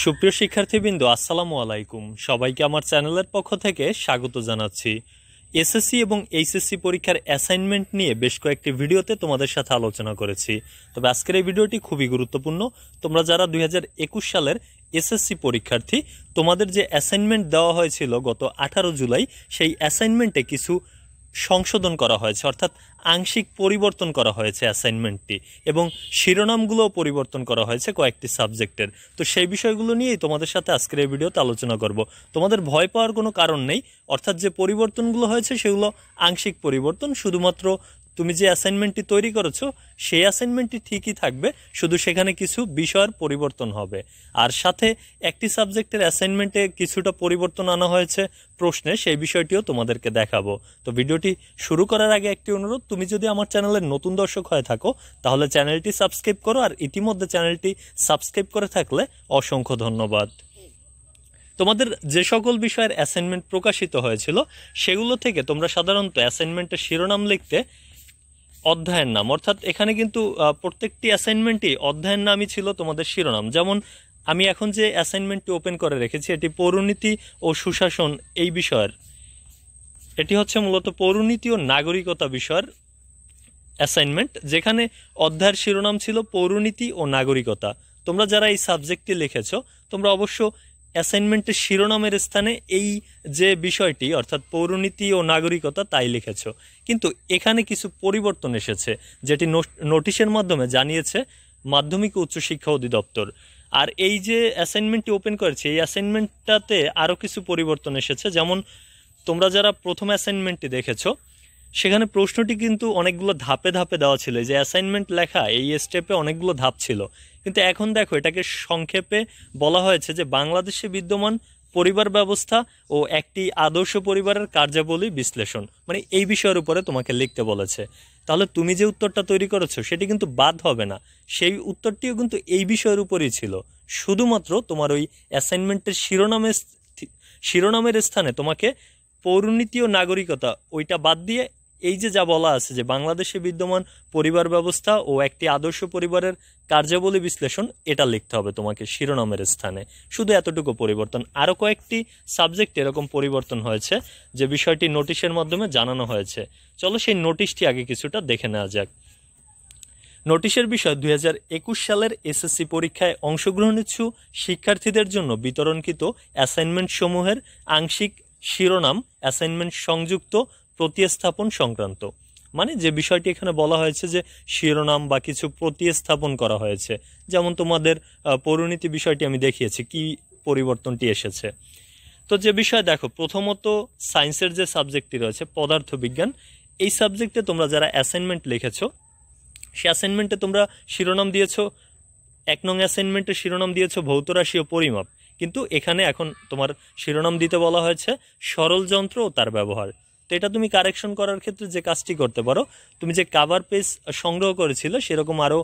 সুপ্রিয় শিক্ষার্থীবৃন্দ আসসালামু আলাইকুম সবাইকে আমার চ্যানেলের পক্ষ থেকে স্বাগত জানাচ্ছি এসএসসি এবং এইচএসসি পরীক্ষার অ্যাসাইনমেন্ট নিয়ে বেশ কয়েকটি ভিডিওতে তোমাদের সাথে আলোচনা করেছি তবে আজকের এই ভিডিওটি খুবই গুরুত্বপূর্ণ তোমরা যারা দুই সালের এসএসসি পরীক্ষার্থী তোমাদের যে অ্যাসাইনমেন্ট দেওয়া হয়েছিল গত আঠারো জুলাই সেই অ্যাসাইনমেন্টে কিছু সংশোধন করা হয়েছে অর্থাৎ আংশিক পরিবর্তন করা হয়েছে অ্যাসাইনমেন্টটি এবং শিরোনামগুলোও পরিবর্তন করা হয়েছে কয়েকটি সাবজেক্টের তো সেই বিষয়গুলো নিয়েই তোমাদের সাথে আজকের এই ভিডিওতে আলোচনা করব তোমাদের ভয় পাওয়ার কোনো কারণ নেই অর্থাৎ যে পরিবর্তনগুলো হয়েছে সেগুলো আংশিক পরিবর্তন শুধুমাত্র তুমি যে অ্যাসাইনমেন্টটি তৈরি করেছো সেই অ্যাসাইনমেন্টটি ঠিকই থাকবে শুধু সেখানে কিছু বিষয়ের পরিবর্তন হবে আর সাথে একটি সাবজেক্টের অ্যাসাইনমেন্টে কিছুটা পরিবর্তন আনা হয়েছে প্রশ্নে সেই বিষয়টিও তোমাদেরকে দেখাবো তো ভিডিওটি শুরু করার আগে একটি অনুরোধ তুমি যদি আমার চ্যানেলের নতুন দর্শক হয়ে থাকো তাহলে চ্যানেলটি সাবস্ক্রাইব করো আর ইতিমধ্যে চ্যানেলটি সাবস্ক্রাইব করে থাকলে অসংখ্য ধন্যবাদ তোমাদের যে সকল বিষয়ের অ্যাসাইনমেন্ট প্রকাশিত হয়েছিল সেগুলো থেকে তোমরা সাধারণত অ্যাসাইনমেন্টের শিরোনাম লিখতে অধ্যায়ের নাম অর্থাৎ এখানে কিন্তু প্রত্যেকটি অ্যাসাইনমেন্টই অধ্যায়ের নামই ছিল তোমাদের শিরোনাম যেমন আমি এখন যে অ্যাসাইনমেন্টটি ওপেন করে রেখেছি এটি পৌরনীতি ও সুশাসন এই বিষয়ের এটি হচ্ছে মূলত পৌরনীতি ও নাগরিকতা বিষয়ের অ্যাসাইনমেন্ট যেখানে অধ্যায়ের শিরোনাম ছিল পৌরনীতি ও নাগরিকতা তোমরা যারা এই সাবজেক্টটি লিখেছ তোমরা অবশ্য অ্যাসাইনমেন্টের শিরোনামের স্থানে এই যে বিষয়টি অর্থাৎ পৌরনীতি ও নাগরিকতা তাই লিখেছ কিন্তু এখানে কিছু পরিবর্তন এসেছে যেটি নোটিশের মাধ্যমে জানিয়েছে মাধ্যমিক উচ্চশিক্ষা অধিদপ্তর আর এই যে অ্যাসাইনমেন্টটি ওপেন করেছে এই অ্যাসাইনমেন্টটাতে আরও কিছু পরিবর্তন এসেছে যেমন তোমরা যারা প্রথম অ্যাসাইনমেন্টটি দেখেছো সেখানে প্রশ্নটি কিন্তু অনেকগুলো ধাপে ধাপে দেওয়া ছিল যে অ্যাসাইনমেন্ট লেখা এই স্টেপে অনেকগুলো ধাপ ছিল কিন্তু এখন দেখো এটাকে সংক্ষেপে বলা হয়েছে যে বাংলাদেশে বিদ্যমান পরিবার ব্যবস্থা ও একটি আদর্শ পরিবারের কার্যাবলী বিশ্লেষণ মানে এই বিষয়ের উপরে তোমাকে লিখতে বলেছে তাহলে তুমি যে উত্তরটা তৈরি করেছো সেটি কিন্তু বাদ হবে না সেই উত্তরটিও কিন্তু এই বিষয়ের উপরই ছিল শুধুমাত্র তোমার ওই অ্যাসাইনমেন্টের শিরোনামের শিরোনামের স্থানে তোমাকে পৌরনীতি ও নাগরিকতা ওইটা বাদ দিয়ে এই যে যা বলা আছে যে বাংলাদেশে বিদ্যমান পরিবার ব্যবস্থা ও একটি আদর্শ পরিবারের কার্যাবলী বিশ্লেষণ এটা লিখতে হবে তোমাকে শিরোনামের স্থানে শুধু এতটুকু পরিবর্তন আরও কয়েকটি সাবজেক্ট এরকম পরিবর্তন হয়েছে যে বিষয়টি নোটিশের মাধ্যমে জানানো হয়েছে চলো সেই নোটিশটি আগে কিছুটা দেখে নেওয়া যাক নোটিশের বিষয় দুই সালের এসএসসি পরীক্ষায় অংশগ্রহণ ইচ্ছু শিক্ষার্থীদের জন্য বিতরণকৃত অ্যাসাইনমেন্টসমূহের আংশিক শিরোনাম অ্যাসাইনমেন্ট সংযুক্ত প্রতিস্থাপন সংক্রান্ত মানে যে বিষয়টি এখানে বলা হয়েছে যে শিরোনাম বা কিছু প্রতিস্থাপন করা হয়েছে যেমন তোমাদের পরিণতি বিষয়টি আমি দেখিয়েছি কি পরিবর্তনটি এসেছে তো যে বিষয় দেখো প্রথমত সায়েন্সের যে সাবজেক্টটি রয়েছে পদার্থবিজ্ঞান এই সাবজেক্টে তোমরা যারা অ্যাসাইনমেন্ট লিখেছো সে অ্যাসাইনমেন্টে তোমরা শিরোনাম দিয়েছো এক নং অ্যাসাইনমেন্টে শিরোনাম দিয়েছো ভৌত রাশি ও পরিমাপ কিন্তু এখানে এখন তোমার শিরোনাম দিতে বলা হয়েছে সরল যন্ত্র ও তার ব্যবহার এটা তুমি কারেকশন করার ক্ষেত্রে যে কাজটি করতে পারো তুমি যে কাভার পেজ সংগ্রহ করেছিল সেরকম আরও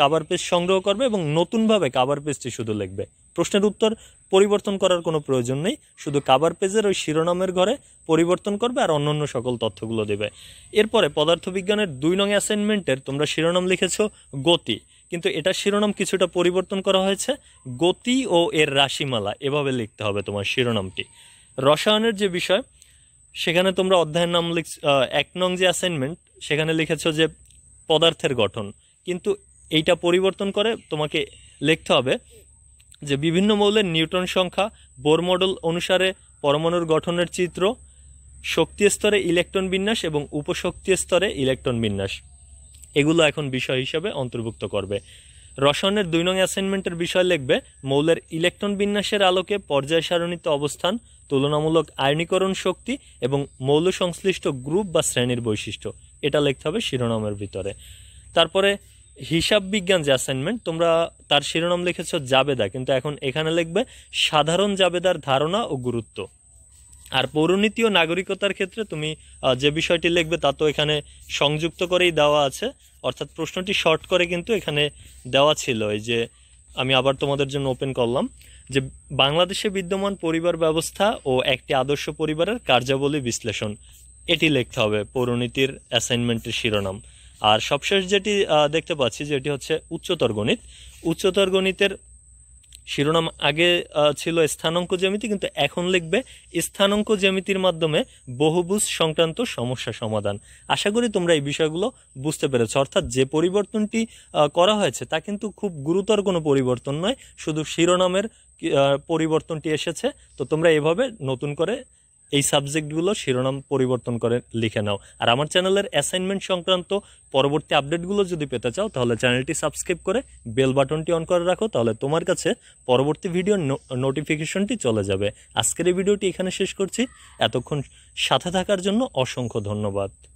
কাভার পেজ সংগ্রহ করবে এবং নতুনভাবে কাভার পেজটি শুধু লিখবে প্রশ্নের উত্তর পরিবর্তন করার কোনো প্রয়োজন নেই শুধু কাভার পেজের ওই শিরোনামের ঘরে পরিবর্তন করবে আর অন্য সকল তথ্যগুলো দেবে এরপরে পদার্থবিজ্ঞানের দুই নং অ্যাসাইনমেন্টের তোমরা শিরোনাম লিখেছ গতি কিন্তু এটা শিরোনাম কিছুটা পরিবর্তন করা হয়েছে গতি ও এর রাশিমালা এভাবে লিখতে হবে তোমার শিরোনামটি রসায়নের যে বিষয় সেখানে তোমরা অধ্যায়ের নাম লিখ এক নং যে অ্যাসাইনমেন্ট সেখানে লিখেছ যে পদার্থের গঠন কিন্তু এইটা পরিবর্তন করে তোমাকে লিখতে হবে যে বিভিন্ন মৌলের নিউটন সংখ্যা বোর মডেল অনুসারে পরমাণুর গঠনের চিত্র শক্তি স্তরে ইলেকট্রন বিন্যাস এবং উপশক্তি স্তরে ইলেকট্রন বিন্যাস এগুলো এখন বিষয় হিসেবে অন্তর্ভুক্ত করবে রসায়নের দুই নং অ্যাসাইনমেন্টের বিষয় লিখবে মৌলের ইলেকট্রন বিন্যাসের আলোকে পর্যায় সারণিত অবস্থান তুলনামূলক আয়নীকরণ শক্তি এবং মৌল সংশ্লিষ্ট গ্রুপ বা শ্রেণীর বৈশিষ্ট্য এটা লিখতে হবে শিরোনামের ভিতরে তারপরে হিসাব বিজ্ঞান যে অ্যাসাইনমেন্ট তোমরা তার শিরোনাম লিখেছ জাবেদা কিন্তু এখন এখানে লিখবে সাধারণ জাবেদার ধারণা ও গুরুত্ব আর পৌরনীতি ও নাগরিকতার ক্ষেত্রে তুমি যে বিষয়টি লিখবে তা তো এখানে সংযুক্ত করেই দেওয়া আছে অর্থাৎ প্রশ্নটি শর্ট করে কিন্তু এখানে দেওয়া ছিল এই যে আমি আবার তোমাদের জন্য ওপেন করলাম যে বাংলাদেশে বিদ্যমান পরিবার ব্যবস্থা ও একটি আদর্শ পরিবারের কার্যাবলী বিশ্লেষণ এটি লিখতে হবে পৌরনীতির অ্যাসাইনমেন্টের শিরোনাম আর সবশেষ যেটি দেখতে পাচ্ছি যেটি হচ্ছে উচ্চতর গণিত উচ্চতর গণিতের শিরোনাম আগে ছিল স্থানাঙ্ক জ্যামিতি কিন্তু এখন লিখবে স্থানাঙ্ক জ্যামিতির মাধ্যমে বহুভুজ সংক্রান্ত সমস্যা সমাধান আশা করি তোমরা এই বিষয়গুলো বুঝতে পেরেছ অর্থাৎ যে পরিবর্তনটি করা হয়েছে তা কিন্তু খুব গুরুতর কোনো পরিবর্তন নয় শুধু শিরোনামের পরিবর্তনটি এসেছে তো তোমরা এভাবে নতুন করে এই সাবজেক্টগুলো শিরোনাম পরিবর্তন করে লিখে নাও আর আমার চ্যানেলের অ্যাসাইনমেন্ট সংক্রান্ত পরবর্তী আপডেটগুলো যদি পেতে চাও তাহলে চ্যানেলটি সাবস্ক্রাইব করে বেল বাটনটি অন করে রাখো তাহলে তোমার কাছে পরবর্তী ভিডিওর নোটিফিকেশনটি চলে যাবে আজকের এই ভিডিওটি এখানে শেষ করছি এতক্ষণ সাথে থাকার জন্য অসংখ্য ধন্যবাদ